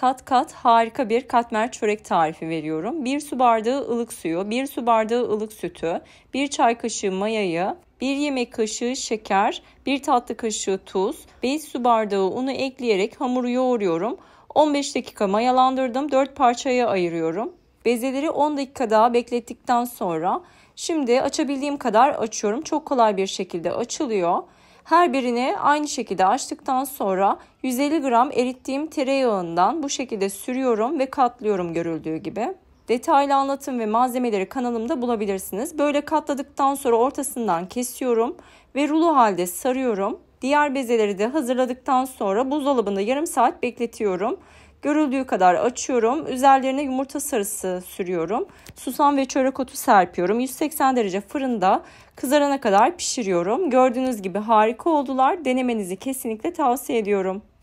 kat kat harika bir katmer çörek tarifi veriyorum. 1 su bardağı ılık suyu, 1 su bardağı ılık sütü, 1 çay kaşığı mayayı, 1 yemek kaşığı şeker, 1 tatlı kaşığı tuz, 5 su bardağı unu ekleyerek hamuru yoğuruyorum. 15 dakika mayalandırdım. 4 parçaya ayırıyorum. Bezeleri 10 dakika daha beklettikten sonra şimdi açabildiğim kadar açıyorum. Çok kolay bir şekilde açılıyor. Her birini aynı şekilde açtıktan sonra 150 gram erittiğim tereyağından bu şekilde sürüyorum ve katlıyorum görüldüğü gibi. Detaylı anlatım ve malzemeleri kanalımda bulabilirsiniz. Böyle katladıktan sonra ortasından kesiyorum ve rulo halde sarıyorum. Diğer bezeleri de hazırladıktan sonra buzdolabında yarım saat bekletiyorum. Görüldüğü kadar açıyorum. Üzerlerine yumurta sarısı sürüyorum. Susam ve çörek otu serpiyorum. 180 derece fırında kızarana kadar pişiriyorum. Gördüğünüz gibi harika oldular. Denemenizi kesinlikle tavsiye ediyorum.